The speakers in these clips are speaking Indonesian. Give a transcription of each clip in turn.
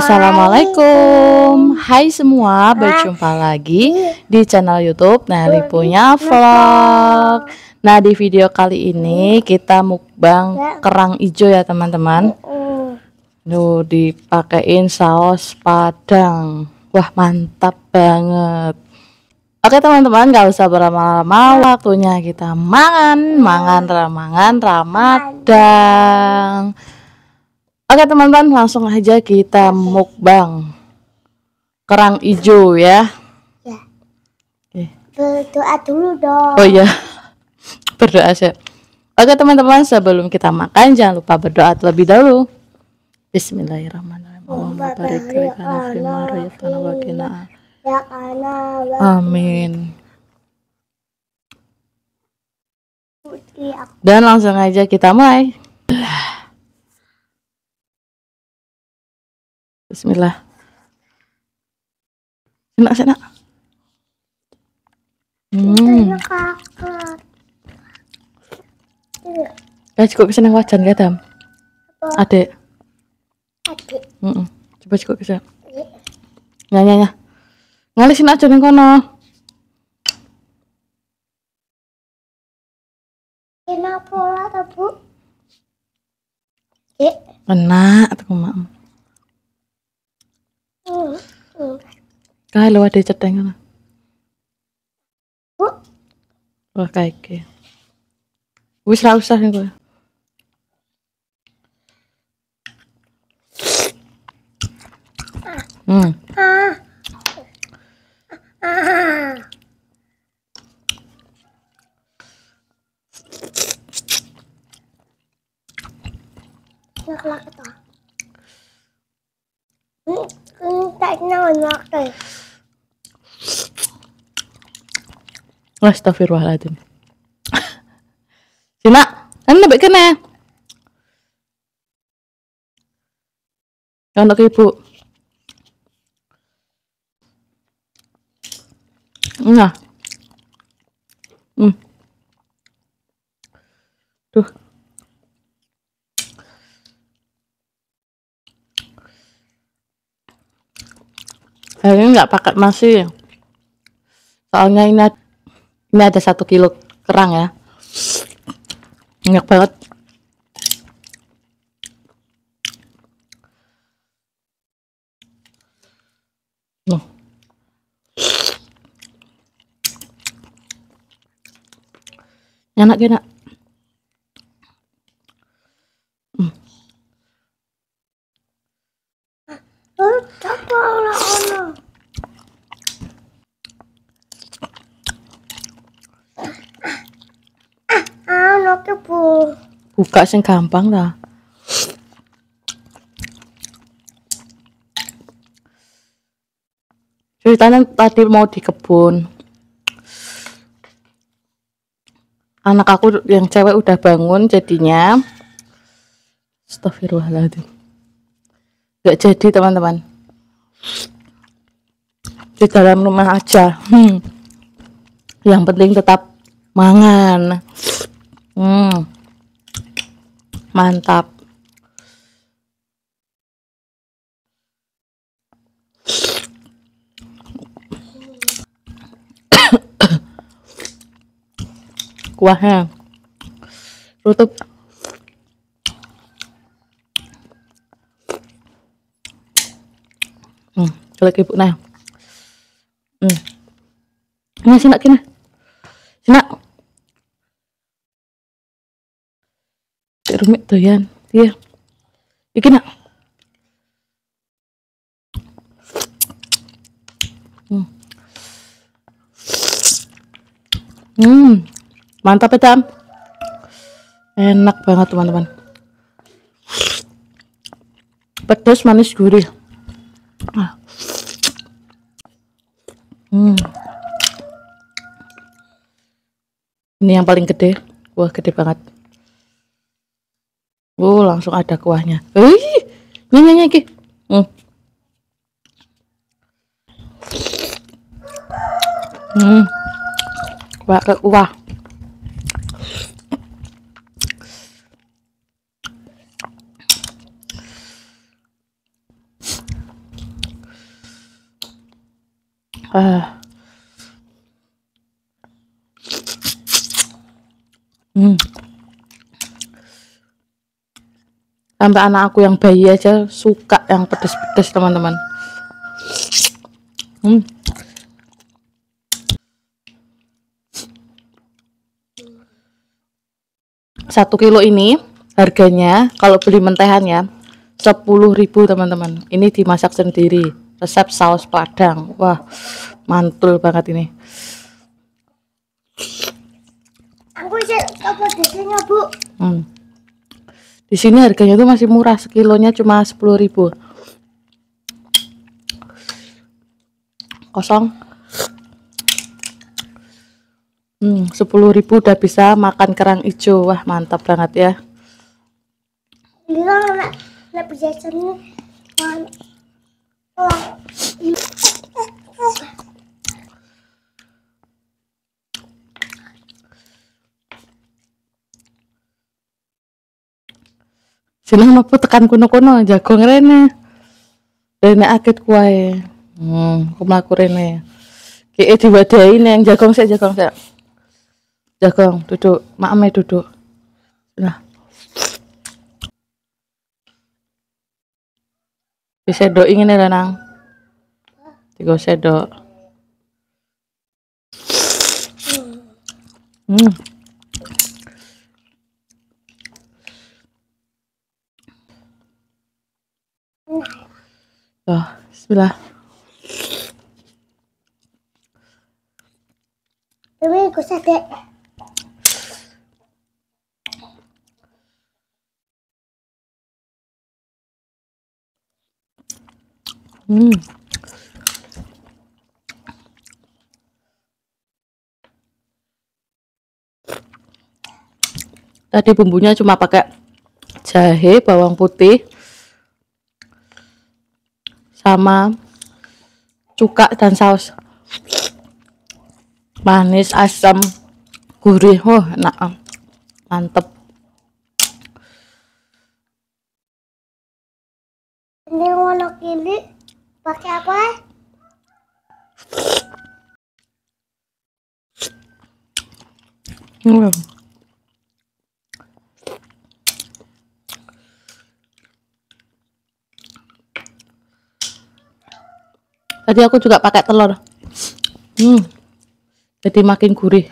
Assalamualaikum. Hai semua, ah. berjumpa lagi di channel YouTube Nelly nah, punya vlog. Nah, di video kali ini hmm. kita mukbang ya. kerang ijo ya, teman-teman. Duh, dipakein saus padang. Wah, mantap banget. Oke teman-teman gak usah berlama-lama waktunya kita mangan mm. mangan ramangan ramadang Oke teman-teman langsung aja kita mukbang kerang hijau ya. Ya. Berdoa dulu dong. Oh ya Berdoa sih. Oke teman-teman sebelum kita makan jangan lupa berdoa terlebih dahulu. Bismillahirrahmanirrahim. Amin. Iya. Dan langsung aja kita mulai. Bismillah. Enak, enak. Hmm. Ya, Kayak eh, cukup kesana wajan gak, ya, Tam? Adik. Adik. Mm -mm. Coba cukup kesana. Nyanyi nyanyi. nyah. Ngalisin aja nih kono. Enak pola, Eh. Enak, tuh, Mak. Haluaa tengana. Voi kaikki. Voisi lausua niin kuin. Mm. Ừ, ừ, tại nó nó kìa Astagfirullahaladzim. Cina, enak kan lebih kena. untuk ibu. Nah. Hmm. Tuh. ini nggak pakai masih, Soalnya ini ini ada satu kilo kerang ya enak banget Loh. enak enak ya, gak sing gampang lah ceritanya tadi mau di kebun anak aku yang cewek udah bangun jadinya Astagfirullahaladzim gak jadi teman-teman di dalam rumah aja hmm. yang penting tetap mangan hmm mantap kuahnya tutup hmm jelek ibu nah hmm ini nak kena nak rumit tuh ya iya iki nak hmm. hmm mantap ya tam enak banget teman-teman pedas manis gurih ah. hmm. ini yang paling gede wah gede banget Oh, langsung ada kuahnya. Hei, eh, minyaknya ki. Hmm. Hmm. Kuah ke kuah. Ah. sampai anak aku yang bayi aja suka yang pedes-pedes teman-teman hmm. satu kilo ini harganya kalau beli mentehan ya 10.000 teman-teman ini dimasak sendiri resep saus padang wah mantul banget ini aku apa bu hmm di sini harganya tuh masih murah sekilonya cuma sepuluh 10.000 kosong hmm, 10.000 udah bisa makan kerang hijau wah mantap banget ya jeneng mlebu tekan kuno-kuno jago rene rene eh, akit kuae hmm aku mlaku rene keke diwadahi yang jagong saya jagong saya jagong duduk makme duduk nah do ingin ya nang tiga sedok hmm Tuh, bismillah. Ini aku dek. Hmm. Tadi bumbunya cuma pakai jahe, bawang putih, sama cuka dan saus manis asam gurih oh enak ah. mantep ini wolok ini pakai apa hmm. Tadi aku juga pakai telur. Hmm. Jadi makin gurih.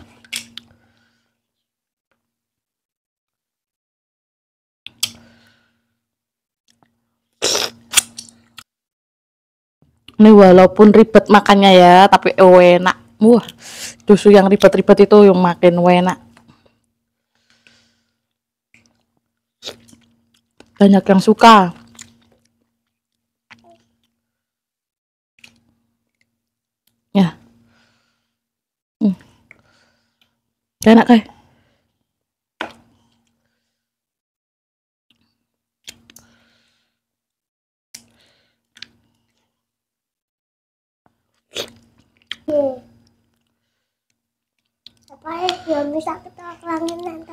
Ini walaupun ribet makannya ya, tapi enak. Wah, susu yang ribet-ribet itu yang makin enak. Banyak yang suka. enak kayak apa ya Yang bisa kita langit nanti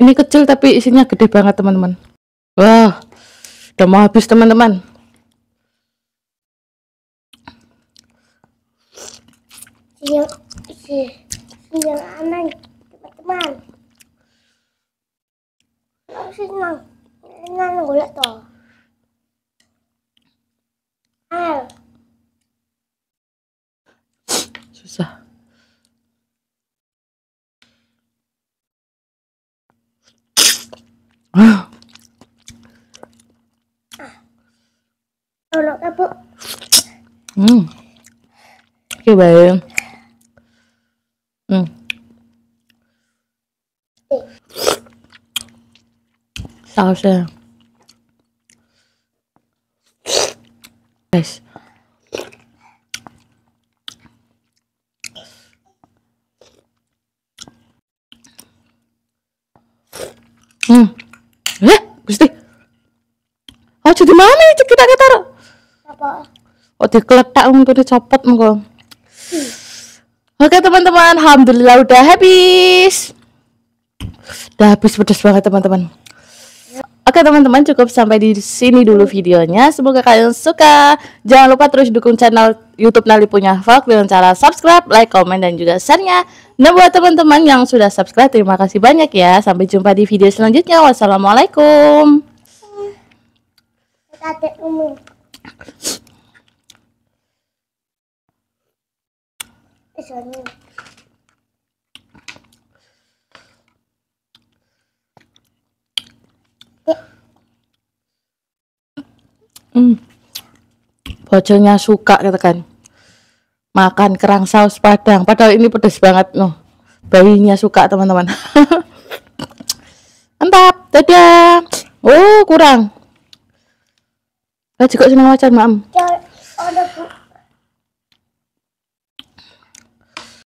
ini kecil tapi isinya gede banget teman-teman wah udah mau habis teman-teman iya, iya. Iya, susah ừ. cái bề ừ. sao sao Nice. cek kita taruh Apa? Oh dikeletak untuk dicopot monggo. Hmm. Oke teman-teman, alhamdulillah udah habis. Udah habis pedes banget teman-teman. Oke teman-teman cukup sampai di sini dulu videonya. Semoga kalian suka. Jangan lupa terus dukung channel YouTube Nali Punya Vlog dengan cara subscribe, like, comment dan juga sharenya Nah buat teman-teman yang sudah subscribe terima kasih banyak ya. Sampai jumpa di video selanjutnya. Wassalamualaikum. Kakek Umi. Misalnya. Hmm. Bojonya suka gitu kan. Makan kerang saus padang. Padahal ini pedes banget loh. Bayinya suka teman-teman. Mantap. Dadah. Oh, kurang. Lah juga seneng wacan, Mam.